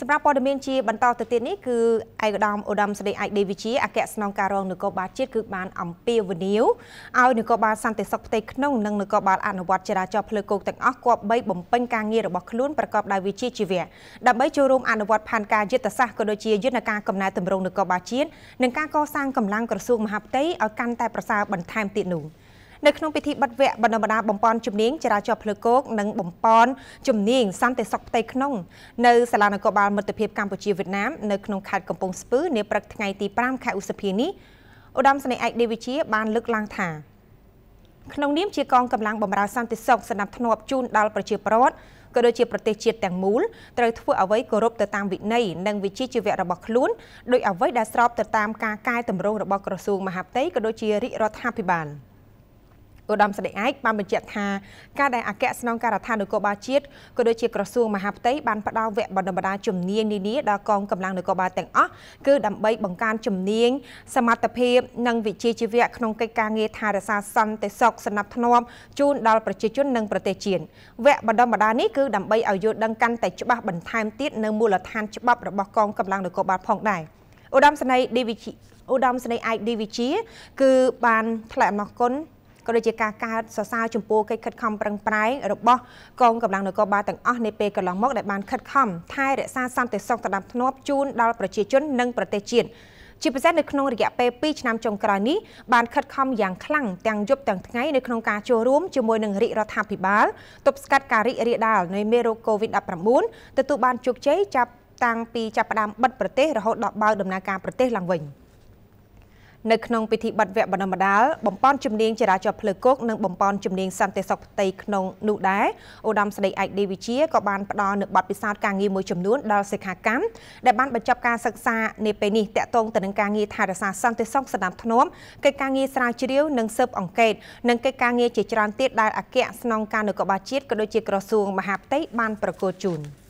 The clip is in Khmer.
សម្រាប់ព័ត៌មានជាបន្តទៅទៀតនេះគឺឯកឧត្តមឧត្តមសេនីយ៍ឯកដេវិជាអគ្គស្នងការរងនគរបាលជាតិគឺបានអំពាវនាវឲ្យនគរបាលសន្តិសុខផ្ទៃក្នុងនិងនគរបាលអនុវត្តចរាចរណ៍ផ្លូវគោកទាំងអស់គប្បីបំពេញការងាររបស់ខ្លួនប្រកបដោយវិជ្ជាជីវៈដើម្បីចូលរួមអនុវត្តផែនការយុទ្ធសាស្ត្រក៏ដូចជាយន្តការកំណែទម្រង់នគរបាលជាតិនិងការកសាងកម្លាំងក្រសួងមហាផ្ទៃឲ្យកាន់តែប្រសើរបន្ថែមទៀតនោះ។នៅក្នុងពិធីបិទវគ្គបណ្ដុះបណ្ដាលបំពន់ជំនាញចរាចរណ៍ផ្លូវគោកនិងបំពន់ជំនាញសន្តិសុខផ្ទៃក្នុងនៅសាលានគរបាលមិត្តភាពកម្ពុជាវៀតណាមនៅក្នុងខេត្តកំពង់ស្ពឺនាព្រឹកថ្ងៃទី5ខែឧសភានេះឧត្តមសេនីយ៍ឯកទេវវិជាបានលើកឡើងថាក្នុងនាមជាកងកម្លាំងបម្រើសន្តិសុខស្ដាប់ធ្នាប់ជូនដល់ប្រជាពលរដ្ឋក៏ដូចជាប្រទេសជាតិទាំងមូលត្រូវធ្វើអ្វីគោរពទៅតាមវិន័យនិងវិជ្ជាជីវៈរបស់ខ្លួនដោយអ្វីដែលស្របទៅតាមការកែតម្រង់របស់ក្រសួងមហាផ្ទៃក៏ដូចជារាជរដ្ឋាភិបាល។ឧត្តមសេនីយ៍ឯកបានបញ្ជាក់ថាការដែលអគ្គស្នងការដ្ឋាននគរបាលជាតិក៏ដូចជាក្រសួងមហាផ្ទៃបានផ្តល់វគ្គបណ្តុះបណ្តាលជំនាញនានាដល់កងកម្លាំងនគរបាលទាំងអស់គឺដើម្បីបង្កើនជំនាញសមត្ថភាពនិងវិជ្ជាជីវៈក្នុងកិច្ចការងារថែរក្សាសន្តិសុខសណ្តាប់ធ្នាប់ជូនដល់ប្រជាជននិងប្រទេសជាតិវគ្គបណ្តុះបណ្តាលនេះគឺដើម្បីឲ្យយល់ដឹងកាន់តែច្បាស់បន្ថែមទៀតនៅមូលដ្ឋានច្បាប់របស់កងកម្លាំងនគរបាលផងដែរឧត្តមសេនីយ៍ DVG ឧត្តមសេនីយ៍ឯក DVG គឺបានថ្លែងអំណរគុណក៏ដូចជាការកើតសរសើរចំពោះកិច្ចខិតខំប្រឹងប្រែងរបស់កងកម្លាំងនគរបាលទាំងអស់នាពេលកន្លងមកដែលបានខិតខំថែរក្សាសន្តិសុខដណ្ដើមធ្នាប់ជូនដល់ប្រជាជននិងប្រទេសជាតិជាពិសេសនៅក្នុងរយៈពេល2ឆ្នាំចុងក្រោយនេះបានខិតខំយ៉ាងខ្លាំងទាំងយប់ទាំងថ្ងៃនៅក្នុងការចូលរួមជាមួយនឹងរាជរដ្ឋាភិបាលទប់ស្កាត់ការរីករាលដាលនៃមេរោគ COVID-19 ទទួលបានជោគជ័យចាប់តាំងពីចាប់ផ្ដើមបិទប្រទេសរហូតដល់បើកដំណើរការប្រទេសឡើងវិញ។នៅក្នុងពិធីបិទវគ្គបណ្ដុះបណ្ដាលបំពន់ជំនាញចរាចរណ៍ផ្លូវគោកនិងបំពន់ជំនាញសន្តិសុខផ្ទៃក្នុងនោះដែរឧត្តមស្ដីឯកដេវិជាក៏បានផ្ដល់នូវបទពិសោធន៍ការងារមួយចំនួនដល់សិក្ខាកម្មដែលបានបញ្ចប់ការសិក្សានាពេលនេះតាក់ទងទៅនឹងការងារថែរក្សាសន្តិសុខស្ដាប់ធ្នាប់កិច្ចការងារស្រាវជ្រាវនិងស៊ើបអង្កេត និងកិច្ចការងារជាច្រើនទៀតដែលអគ្គស្នងការនគរបាលជាតិក៏ដូចជាក្រសួងមហាផ្ទៃបានប្រកល់ជូន។